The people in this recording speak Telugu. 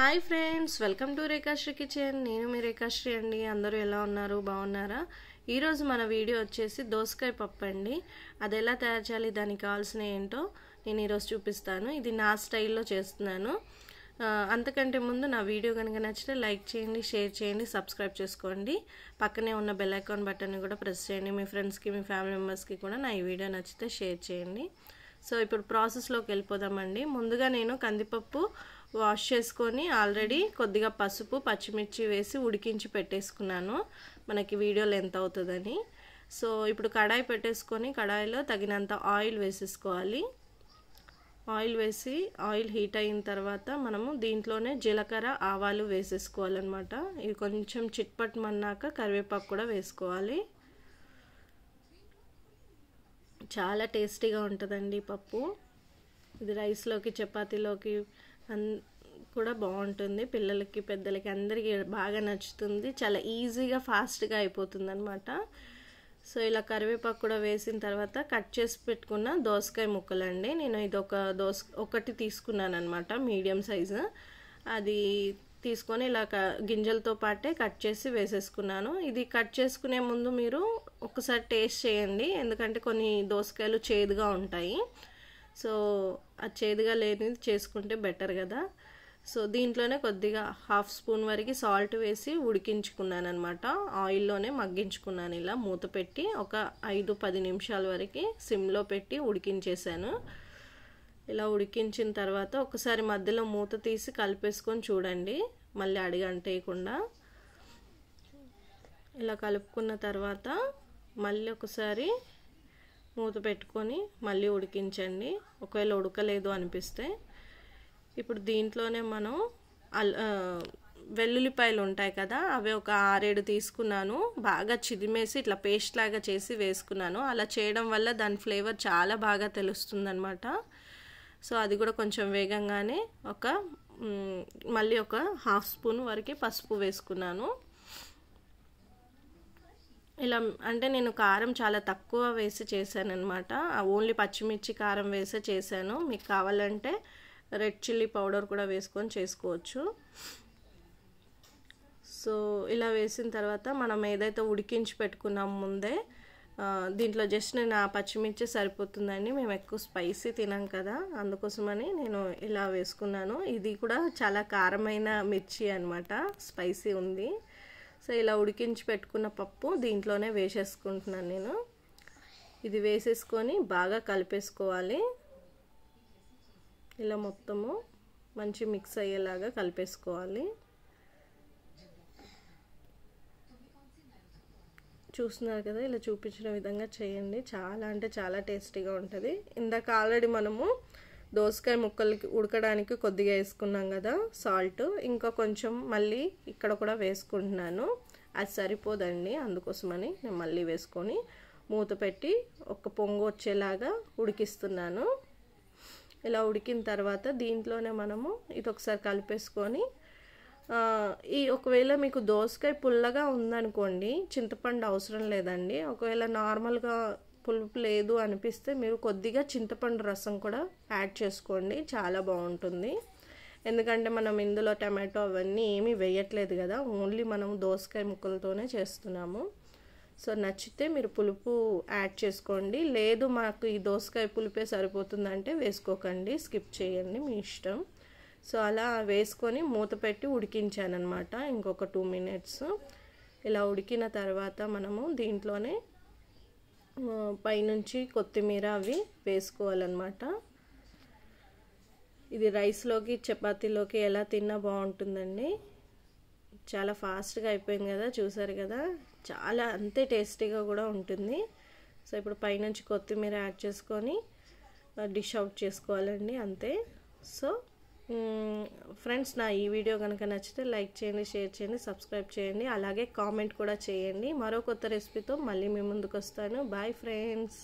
hi friends welcome to Rekhashree kitchen నేను మీ రేఖాశ్రీ అండి అందరూ ఎలా ఉన్నారు బాగున్నారా ఈరోజు మన వీడియో వచ్చేసి దోసకాయ పప్పు అండి అది ఎలా తయారు చేయాలి దానికి కావాల్సిన ఏంటో నేను ఈరోజు చూపిస్తాను ఇది నా స్టైల్లో చేస్తున్నాను అంతకంటే ముందు నా వీడియో కనుక నచ్చితే లైక్ చేయండి షేర్ చేయండి సబ్స్క్రైబ్ చేసుకోండి పక్కనే ఉన్న బెల్ అకౌంట్ బటన్ని కూడా ప్రెస్ చేయండి మీ ఫ్రెండ్స్కి మీ ఫ్యామిలీ మెంబర్స్కి కూడా నా ఈ వీడియో నచ్చితే షేర్ చేయండి సో ఇప్పుడు ప్రాసెస్లోకి వెళ్ళిపోదామండి ముందుగా నేను కందిపప్పు వాష్ చేసుకొని ఆల్రెడీ కొద్దిగా పసుపు పచ్చిమిర్చి వేసి ఉడికించి పెట్టేసుకున్నాను మనకి వీడియోలు ఎంత అవుతుందని సో ఇప్పుడు కడాయి పెట్టేసుకొని కడాయిలో తగినంత ఆయిల్ వేసేసుకోవాలి ఆయిల్ వేసి ఆయిల్ హీట్ అయిన తర్వాత మనము దీంట్లోనే జీలకర్ర ఆవాలు వేసేసుకోవాలన్నమాట ఇవి కొంచెం చిట్పట్ మన్నాక కరివేపాకు కూడా వేసుకోవాలి చాలా టేస్టీగా ఉంటుందండి పప్పు ఇది రైస్లోకి చపాతీలోకి అన్ కూడా బాగుంటుంది పిల్లలకి పెద్దలకి అందరికీ బాగా నచ్చుతుంది చాలా ఈజీగా ఫాస్ట్గా అయిపోతుంది అనమాట సో ఇలా కరివేపాకు కూడా వేసిన తర్వాత కట్ చేసి పెట్టుకున్న దోసకాయ ముక్కలండి నేను ఇది ఒక దోస ఒకటి తీసుకున్నాను అనమాట మీడియం సైజు అది తీసుకొని ఇలా గింజలతో పాటే కట్ చేసి వేసేసుకున్నాను ఇది కట్ చేసుకునే ముందు మీరు ఒకసారి టేస్ట్ చేయండి ఎందుకంటే కొన్ని దోసకాయలు చేదుగా ఉంటాయి సో ఆ చేదుగా లేనిది చేసుకుంటే బెటర్ కదా సో దీంట్లోనే కొద్దిగా హాఫ్ స్పూన్ వరకు సాల్ట్ వేసి ఉడికించుకున్నాను అనమాట ఆయిల్లోనే మగ్గించుకున్నాను ఇలా మూత పెట్టి ఒక ఐదు పది నిమిషాల వరకు సిమ్లో పెట్టి ఉడికించేసాను ఇలా ఉడికించిన తర్వాత ఒకసారి మధ్యలో మూత తీసి కలిపేసుకొని చూడండి మళ్ళీ అడిగంటేయకుండా ఇలా కలుపుకున్న తర్వాత మళ్ళీ ఒకసారి మూత పెట్టుకొని మళ్ళీ ఉడికించండి ఒకవేళ ఉడకలేదు అనిపిస్తే ఇప్పుడు దీంట్లోనే మనం అల్ వెల్లుల్లిపాయలు ఉంటాయి కదా అవి ఒక ఆరేడు తీసుకున్నాను బాగా చిదిమేసి ఇట్లా పేస్ట్ లాగా చేసి వేసుకున్నాను అలా చేయడం వల్ల దాని ఫ్లేవర్ చాలా బాగా తెలుస్తుందనమాట సో అది కూడా కొంచెం వేగంగానే ఒక మళ్ళీ ఒక హాఫ్ స్పూన్ వరకు పసుపు వేసుకున్నాను ఇలా అంటే నేను కారం చాలా తక్కువ వేసి చేశాను అనమాట ఓన్లీ పచ్చిమిర్చి కారం వేసే చేశాను మీకు కావాలంటే రెడ్ చిల్లీ పౌడర్ కూడా వేసుకొని చేసుకోవచ్చు సో ఇలా వేసిన తర్వాత మనం ఏదైతే ఉడికించి పెట్టుకున్నాం ముందే దీంట్లో జస్ట్ నేను ఆ పచ్చిమిర్చి సరిపోతుందండి మేము ఎక్కువ స్పైసీ తినాం కదా అందుకోసమని నేను ఇలా వేసుకున్నాను ఇది కూడా చాలా కారమైన మిర్చి అనమాట స్పైసీ ఉంది సో ఇలా ఉడికించి పెట్టుకున్న పప్పు దీంట్లోనే వేసేసుకుంటున్నాను నేను ఇది వేసేసుకొని బాగా కలిపేసుకోవాలి ఇలా మొత్తము మంచి మిక్స్ అయ్యేలాగా కలిపేసుకోవాలి చూస్తున్నారు కదా ఇలా చూపించిన విధంగా చేయండి చాలా అంటే చాలా టేస్టీగా ఉంటుంది ఇందాక ఆల్రెడీ మనము దోసకాయ ముక్కలకి ఉడకడానికి కొద్దిగా వేసుకున్నాం కదా సాల్ట్ ఇంకా కొంచెం మళ్ళీ ఇక్కడ కూడా వేసుకుంటున్నాను అది సరిపోదండి అందుకోసమని నేను మళ్ళీ వేసుకొని మూత పెట్టి ఒక పొంగు వచ్చేలాగా ఉడికిస్తున్నాను ఇలా ఉడికిన తర్వాత దీంట్లోనే మనము ఇది ఒకసారి కలిపేసుకొని ఈ ఒకవేళ మీకు దోసకాయ పుల్లగా ఉందనుకోండి చింతపండు అవసరం లేదండి ఒకవేళ నార్మల్గా పులుపు లేదు అనిపిస్తే మీరు కొద్దిగా చింతపండు రసం కూడా యాడ్ చేసుకోండి చాలా బాగుంటుంది ఎందుకంటే మనం ఇందులో టమాటో అవన్నీ ఏమీ వేయట్లేదు కదా ఓన్లీ మనం దోసకాయ ముక్కలతోనే చేస్తున్నాము సో నచ్చితే మీరు పులుపు యాడ్ చేసుకోండి లేదు మాకు ఈ దోసకాయ పులుపే సరిపోతుందంటే వేసుకోకండి స్కిప్ చేయండి మీ ఇష్టం సో అలా వేసుకొని మూత పెట్టి ఉడికించానమాట ఇంకొక టూ మినిట్స్ ఇలా ఉడికిన తర్వాత మనము దీంట్లోనే పైనుంచి కొత్తిమీర అవి వేసుకోవాలన్నమాట ఇది రైస్లోకి చపాతీలోకి ఎలా తిన్నా బాగుంటుందండి చాలా ఫాస్ట్గా అయిపోయింది కదా చూసారు కదా చాలా అంతే టేస్టీగా కూడా ఉంటుంది సో ఇప్పుడు పైనుంచి కొత్తిమీర యాడ్ చేసుకొని డిష్ అవుట్ చేసుకోవాలండి అంతే సో ఫ్రెండ్స్ నా ఈ వీడియో కనుక నచ్చితే లైక్ చేయండి షేర్ చేయండి సబ్స్క్రైబ్ చేయండి అలాగే కామెంట్ కూడా చేయండి మరో కొత్త రెసిపీతో మళ్ళీ మీ ముందుకు వస్తాను బాయ్ ఫ్రెండ్స్